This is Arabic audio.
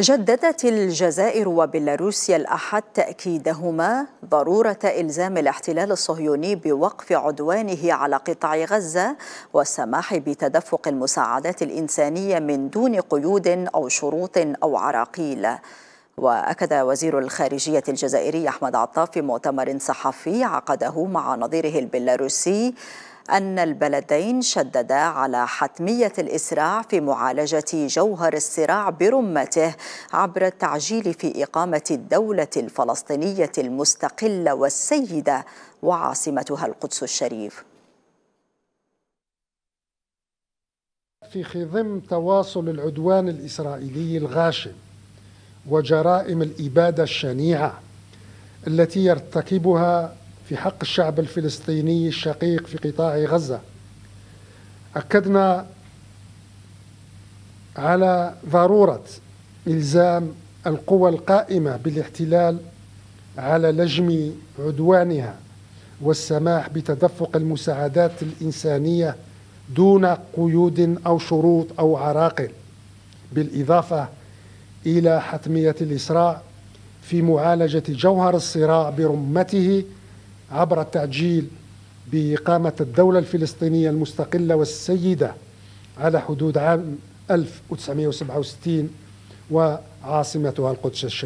جددت الجزائر وبيلاروسيا الأحد تأكيدهما ضرورة إلزام الاحتلال الصهيوني بوقف عدوانه على قطاع غزة والسماح بتدفق المساعدات الإنسانية من دون قيود أو شروط أو عراقيل وأكد وزير الخارجية الجزائري أحمد عطاف في مؤتمر صحفي عقده مع نظيره البيلاروسي أن البلدين شددا على حتمية الإسراع في معالجة جوهر الصراع برمته عبر التعجيل في إقامة الدولة الفلسطينية المستقلة والسيدة وعاصمتها القدس الشريف في خضم تواصل العدوان الإسرائيلي الغاشم وجرائم الإبادة الشنيعة التي يرتكبها في حق الشعب الفلسطيني الشقيق في قطاع غزة أكدنا على ضرورة إلزام القوى القائمة بالاحتلال على لجم عدوانها والسماح بتدفق المساعدات الإنسانية دون قيود أو شروط أو عراقل بالإضافة إلى حتمية الإسراع في معالجة جوهر الصراع برمته عبر التعجيل بإقامة الدولة الفلسطينية المستقلة والسيدة على حدود عام 1967 وعاصمتها القدس الشريفة